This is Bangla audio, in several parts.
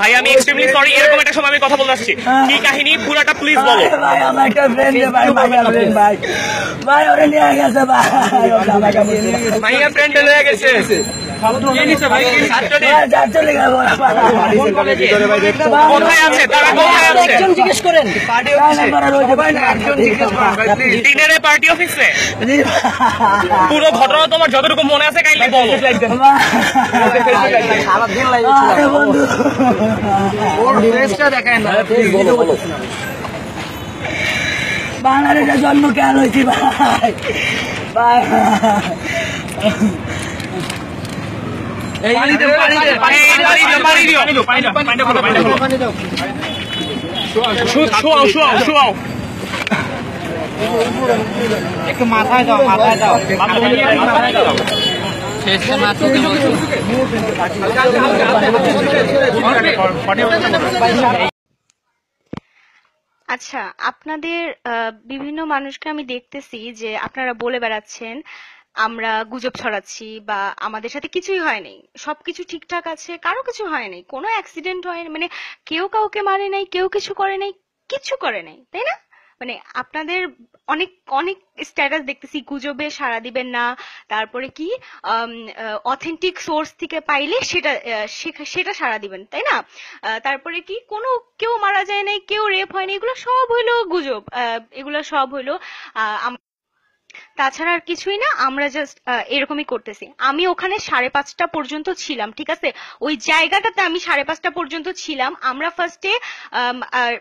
ভাই আমি এক্সট্রিমলি সরি এরকম একটা সময় আমি কথা বলতে আসছি কি কাহিনী পুরাটা প্লিজ বলো ভাই আমার একটা ফ্রেন্ড ভাই ভাই ফ্রেন্ড ভাই ভাই ওরে নিয়ে গেছে ভাই ফ্রেন্ড গেছে পুরো ঘটনা তোমার যতটুকু মনে আছে কাইলে বলো সারাদিন লাগে ওর ড্রেসটা দেখায় না হ্যাঁ, বাঙালিটা জন্ম কেন হয়েছি ভাই ভাই একটু মাথায় দাও মাথায় দাও মাথায় দাও আচ্ছা আপনাদের বিভিন্ন মানুষকে আমি দেখতেছি যে আপনারা বলে বেড়াচ্ছেন আমরা গুজব ছড়াচ্ছি বা আমাদের সাথে কিছুই হয়নি সবকিছু ঠিকঠাক আছে কারো কিছু হয়নি কোনো অ্যাক্সিডেন্ট হয়নি মানে কেউ কাউকে মারে নাই কেউ কিছু করে নাই কিছু করে নাই তাই না মানে আপনাদের অনেক অনেক স্ট্যাটাস দেখতেছি গুজবে সাড়া দিবেন না তারপরে কি অথেন্টিক সোর্স থেকে পাইলে সেটা সেটা সাড়া দিবেন তাই না তারপরে কি কোনো কেউ মারা যায় নাই কেউ রেপ হয়নি এগুলো সব হইলো গুজব এগুলো সব হইলো তাছাড়া আর কিছুই না আমরা জাস্ট এরকমই করতেছি আমি ওখানে সাড়ে পাঁচটা পর্যন্ত ছিলাম ঠিক আছে ওই জায়গাটাতে আমি সাড়ে পাঁচটা পর্যন্ত ছিলাম আমরা ফার্স্টে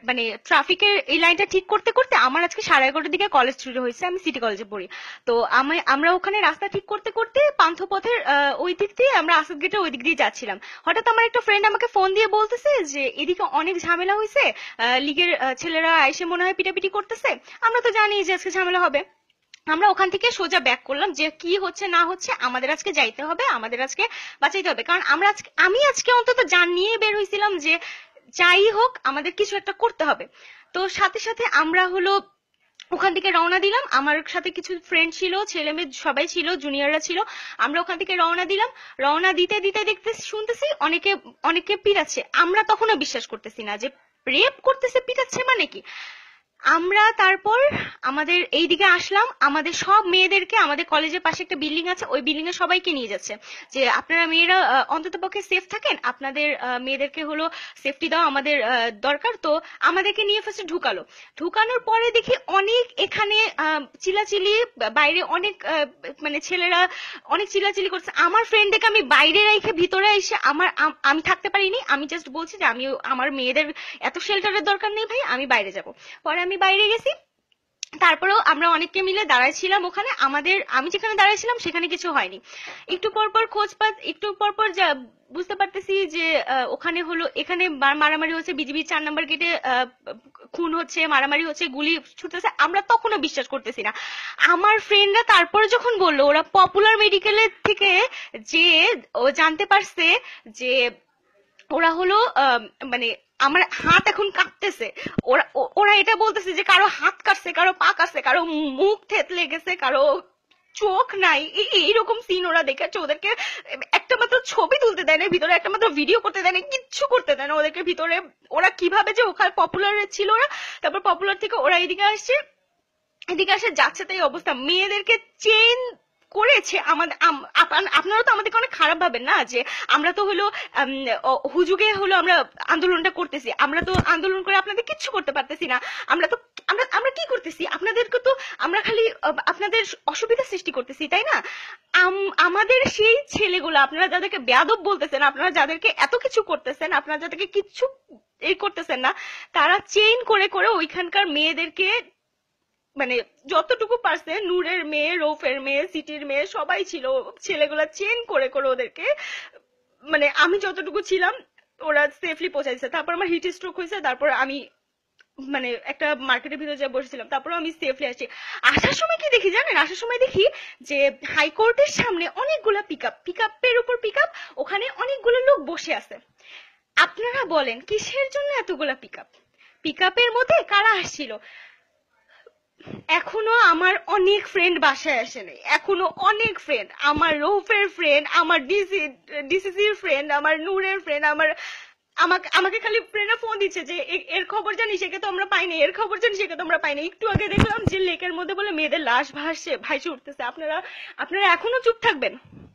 মানে ট্রাফিকের এই লাইনটা ঠিক করতে করতে আমার আজকে সাড়ে এগারোটার দিকে কলেজ শুরু হয়েছে আমি সিটি কলেজে পড়ি তো আমি আমরা ওখানে রাস্তা ঠিক করতে করতে পান্থপথের ওই দিক দিয়ে আমরা আসাদ গেটে ওই দিক দিয়ে যাচ্ছিলাম হঠাৎ আমার একটা ফ্রেন্ড আমাকে ফোন দিয়ে বলতেছে যে এদিকে অনেক ঝামেলা হয়েছে লিগের ছেলেরা এসে মনে হয় পিটাপিটি করতেছে আমরা তো জানি যে আজকে ঝামেলা হবে আমরা ওখান থেকে সোজা ব্যাক করলাম যে কি হচ্ছে না হচ্ছে আমাদের আজকে যাইতে হবে আমাদের আজকে বাঁচাইতে হবে কারণ আমরা আজকে আমি আজকে অন্তত জান নিয়ে বের হয়েছিলাম যে যাই হোক আমাদের কিছু একটা করতে হবে তো সাথে সাথে আমরা হলো ওখান থেকে রওনা দিলাম আমার সাথে কিছু ফ্রেন্ড ছিল ছেলে মেয়ে সবাই ছিল জুনিয়ররা ছিল আমরা ওখান থেকে রওনা দিলাম রওনা দিতে দিতে দেখতে শুনতেছি অনেকে অনেকে পিটাচ্ছে আমরা তখনও বিশ্বাস করতেছি না যে রেপ করতেছে পিটাচ্ছে মানে কি আমরা তারপর আমাদের এই দিকে আসলাম আমাদের সব মেয়েদেরকে আমাদের কলেজের পাশে একটা বিল্ডিং আছে ওই বিল্ডিং এ সবাইকে নিয়ে যাচ্ছে যে আপনারা মেয়েরা অন্তত পক্ষে সেফ থাকেন আপনাদের মেয়েদেরকে হলো সেফটি দাও আমাদের দরকার তো আমাদেরকে নিয়ে ফার্স্টে ঢুকালো ঢুকানোর পরে দেখি অনেক এখানে চিলাচিলি বাইরে অনেক মানে ছেলেরা অনেক চিলাচিলি করছে আমার ফ্রেন্ডকে আমি বাইরে রেখে ভিতরে এসে আমার আমি থাকতে পারিনি আমি জাস্ট বলছি যে আমি আমার মেয়েদের এত শেল্টারের দরকার নেই ভাই আমি বাইরে যাব পরে আমি আমি বাইরে গেছি তারপরেও আমরা অনেককে মিলে দাঁড়াইছিলাম ওখানে আমাদের আমি যেখানে দাঁড়াইছিলাম সেখানে কিছু হয়নি একটু পর পর খোঁজ পাত একটু পর পর বুঝতে পারতেছি যে ওখানে হলো এখানে মারামারি হচ্ছে বিজিবির চার নাম্বার গেটে খুন হচ্ছে মারামারি হচ্ছে গুলি ছুটতেছে আমরা তখনও বিশ্বাস করতেছি না আমার ফ্রেন্ডরা তারপরে যখন বললো ওরা পপুলার মেডিকেলের থেকে যে ও জানতে পারছে যে ওরা হলো মানে আমার হাত এখন কাঁপতেছে ওরা ওরা এটা বলতেছে যে কারো হাত কাটছে কারো পা কাটছে কারো মুখ থেতলে গেছে কারো চোখ নাই এইরকম সিন ওরা দেখেছে ওদেরকে একটা মাত্র ছবি তুলতে দেয় না ভিতরে একটা মাত্র ভিডিও করতে দেয় না কিচ্ছু করতে দেয় না ওদেরকে ভিতরে ওরা কিভাবে যে ওখানে পপুলার ছিল ওরা তারপর পপুলার থেকে ওরা এদিকে আসছে এদিকে আসে যাচ্ছে তাই অবস্থা মেয়েদেরকে চেন করেছে আমাদের আপনারা তো আমাদেরকে অনেক খারাপ ভাবেন না যে আমরা তো হলো হুজুগে হলো আমরা আন্দোলনটা করতেছি আমরা তো আন্দোলন করে আপনাদের কিচ্ছু করতে পারতেছি না আমরা তো আমরা আমরা কি করতেছি আপনাদেরকে তো আমরা খালি আপনাদের অসুবিধা সৃষ্টি করতেছি তাই না আমাদের সেই ছেলেগুলো আপনারা যাদেরকে বেয়াদব বলতেছেন আপনারা যাদেরকে এত কিছু করতেছেন আপনারা যাদেরকে কিচ্ছু এ করতেছেন না তারা চেইন করে করে ওইখানকার মেয়েদেরকে মানে যতটুকু পারছে নূরের মেয়ে রৌফের মেয়ে সিটির মেয়ে সবাই ছিল ছেলেগুলো চেন করে করে ওদেরকে মানে আমি যতটুকু ছিলাম ওরা সেফলি পৌঁছাইছে তারপর আমার হিট স্ট্রোক হয়েছে তারপর আমি মানে একটা মার্কেটের ভিতরে যা বসেছিলাম তারপর আমি সেফলি আসছি আসার সময় কি দেখি জানেন আসার সময় দেখি যে হাইকোর্টের সামনে অনেকগুলা পিক আপ পিক আপের উপর পিক আপ ওখানে অনেকগুলো লোক বসে আছে আপনারা বলেন কিসের জন্য এতগুলা পিক আপ পিক আপের মধ্যে কারা আসছিল এখনো আমার অনেক ফ্রেন্ড বাসায় আসে নাই এখনো অনেক ফ্রেন্ড আমার রৌফের ফ্রেন্ড আমার ডিসি ডিসিসির ফ্রেন্ড আমার নূরের ফ্রেন্ড আমার আমাকে আমাকে খালি ফ্রেন্ডরা ফোন দিচ্ছে যে এর খবর জানি সেকে তো আমরা পাইনি এর খবর জানি সেকে তো আমরা পাইনি একটু আগে দেখলাম যে লেকের মধ্যে বলে মেয়েদের লাশ ভাসছে ভাইসে উঠতেছে আপনারা আপনারা এখনো চুপ থাকবেন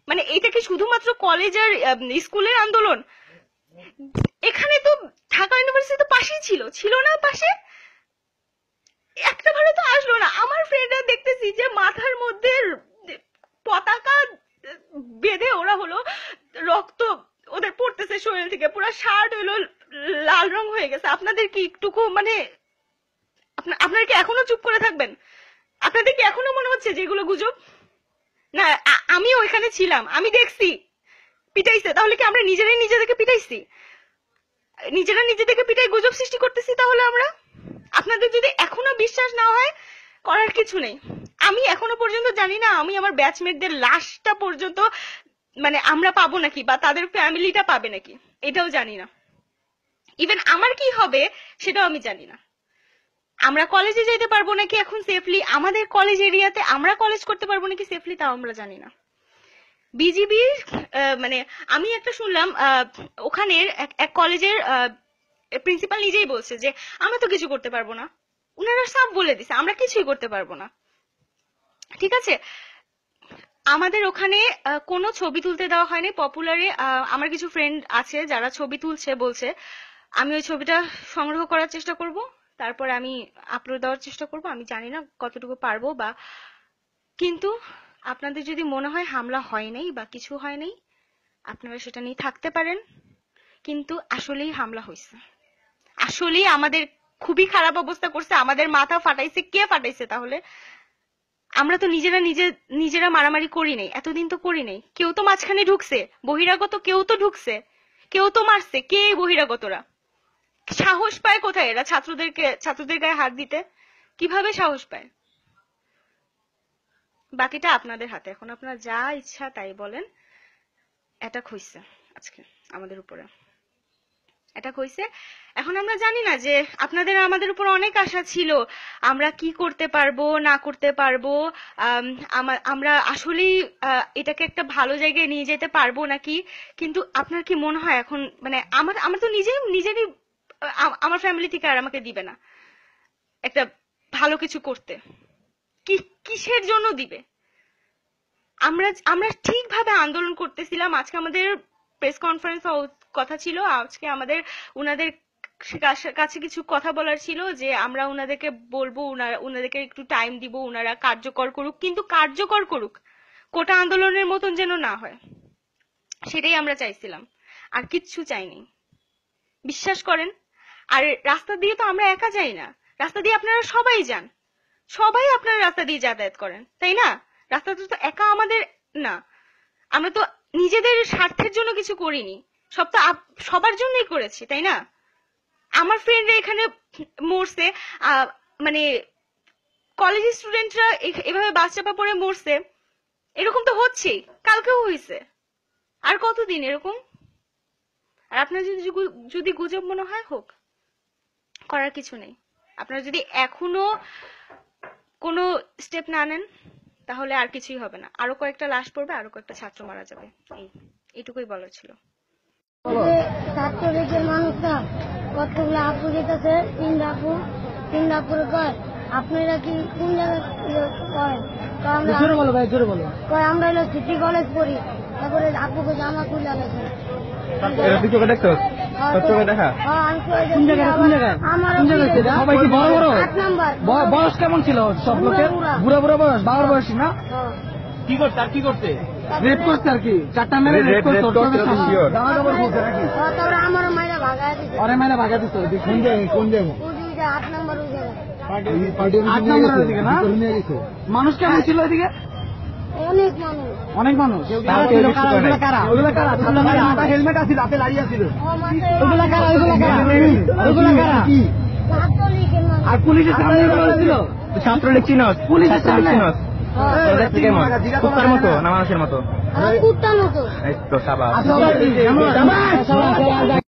মানে এটা কি শুধুমাত্র কলেজ আর স্কুলের আন্দোলন এখানে তো ঢাকা ইউনিভার্সিটি তো পাশেই ছিল ছিল না পাশে একটা ভাড়া তো আসলো না আমার ফ্রেন্ডরা দেখতেছি যে মাথার মধ্যে পতাকা বেঁধে ওরা হলো রক্ত ওদের পড়তেছে শরীর থেকে পুরো শার্ট হলো লাল রং হয়ে গেছে আপনাদের কি একটুকু মানে আপনারা কি এখনো চুপ করে থাকবেন আপনাদের কি এখনো মনে হচ্ছে যেগুলো গুজব না আমি ওইখানে ছিলাম আমি দেখছি পিটাইছে তাহলে কি আমরা নিজেরাই নিজেদেরকে পিটাইছি নিজেরা নিজেদেরকে পিটাই গুজব সৃষ্টি করতেছি তাহলে আমরা আপনাদের যদি এখনো বিশ্বাস না হয় করার কিছু নেই আমি এখনো পর্যন্ত জানি না আমি আমার ব্যাচমেটদের লাশটা পর্যন্ত মানে আমরা পাবো নাকি বা তাদের ফ্যামিলিটা পাবে নাকি এটাও জানি না ইভেন আমার কি হবে সেটাও আমি জানি না আমরা কলেজে যেতে পারবো নাকি এখন সেফলি আমাদের কলেজ এরিয়াতে আমরা কলেজ করতে পারবো নাকি সেফলি তাও আমরা জানি না বিজিবি মানে আমি একটা শুনলাম ওখানের এক কলেজের প্রিন্সিপাল নিজেই বলছে যে আমরা তো কিছু করতে পারবো না উনারা সব বলে দিছে আমরা কিছুই করতে পারবো না ঠিক আছে আমাদের ওখানে কোনো ছবি তুলতে দেওয়া হয়নি পপুলারে আমার কিছু ফ্রেন্ড আছে যারা ছবি তুলছে বলছে আমি ওই ছবিটা সংগ্রহ করার চেষ্টা করব তারপর আমি আপলোড দেওয়ার চেষ্টা করব আমি জানি না কতটুকু পারবো বা কিন্তু আপনাদের যদি মনে হয় হামলা হয় নাই বা কিছু হয় নাই আপনারা সেটা নিয়ে থাকতে পারেন কিন্তু আসলেই হামলা হয়েছে আসলেই আমাদের খুবই খারাপ অবস্থা করছে আমাদের মাথা ফাটাইছে কে ফাটাইছে তাহলে আমরা তো নিজেরা নিজে নিজেরা মারামারি করি নাই এতদিন তো করি নাই কেউ তো মাঝখানে ঢুকছে বহিরাগত কেউ তো ঢুকছে কেউ তো মারছে কে বহিরাগতরা সাহস পায় কোথায় এরা ছাত্রদেরকে ছাত্রদের গায়ে হাত দিতে কিভাবে সাহস পায় বাকিটা আপনাদের হাতে এখন আপনারা যা ইচ্ছা তাই বলেন এটা খুঁজছে আজকে আমাদের উপরে এটা কইছে এখন আমরা জানি না যে আপনাদের আমাদের উপর অনেক আশা ছিল আমরা কি করতে পারবো না করতে পারবো আমরা আসলেই এটাকে একটা ভালো জায়গায় নিয়ে যেতে পারবো নাকি কিন্তু আপনার কি মনে হয় এখন মানে আমার আমার তো নিজেই নিজেরই আমার ফ্যামিলি থেকে আর আমাকে দিবে না একটা ভালো কিছু করতে কি কিসের জন্য দিবে আমরা আমরা ঠিকভাবে আন্দোলন করতেছিলাম আজকে আমাদের প্রেস কনফারেন্স কথা ছিল আজকে আমাদের ওনাদের কাছে কিছু কথা বলার ছিল যে আমরা ওনাদেরকে বলবো ওনাদেরকে একটু টাইম দিব ওনারা কার্যকর করুক কিন্তু কার্যকর করুক কোটা আন্দোলনের মতন যেন না হয় সেটাই আমরা চাইছিলাম আর কিচ্ছু চাইনি বিশ্বাস করেন আর রাস্তা দিয়ে তো আমরা একা যাই না রাস্তা দিয়ে আপনারা সবাই যান সবাই আপনারা রাস্তা দিয়ে যাতায়াত করেন তাই না রাস্তাতে তো একা আমাদের না আমরা তো নিজেদের স্বার্থের জন্য কিছু করিনি সব তো সবার জন্যই করেছি তাই না আমার ফ্রেন্ডরা এখানে মরছে মানে কলেজ স্টুডেন্টরা এভাবে বাস চাপা পড়ে মরছে এরকম তো হচ্ছে কালকেও হয়েছে আর কতদিন এরকম আর আপনার যদি যদি গুজব মনে হয় হোক করার কিছু নেই আপনারা যদি এখনো কোনো স্টেপ না নেন তাহলে আর কিছুই হবে না আরো কয়েকটা লাশ পড়বে আরো কয়েকটা ছাত্র মারা যাবে এই এটুকুই বলার ছিল ছাত্রলীগের মানুষরা কতগুলো আপু যেতেছে তিন আপু তিন আপুর কয় আপনারা কি কোন জায়গায় ইয়ে আমরা হলো সিটি কলেজ পড়ি তারপরে আপুকে জামা খুলে গেছে হ্যাঁ, হ্যাঁ, বয়স কেমন ছিল সব লোকের বুড়া বুড়া বয়স বাবার হ্যাঁ। বয়সী না কি করতে আর কি করতে রেপ করছে আর কি চারটা মেরে রেপ করছে আমার ভাগা ভাগা কোন জায়গায় কোন জায়গায় মানুষ কেমন ছিল এদিকে অনেক মানুষ হেলমেট আছিল আর পুলিশের সামনে ছিল ছাত্রলীগ চিনস পুলিশের সামনে হ্যাঁ, হ্যাঁ, হ্যাঁ। কুত্তার মতো না মানুষের মতো কুত্তার মতো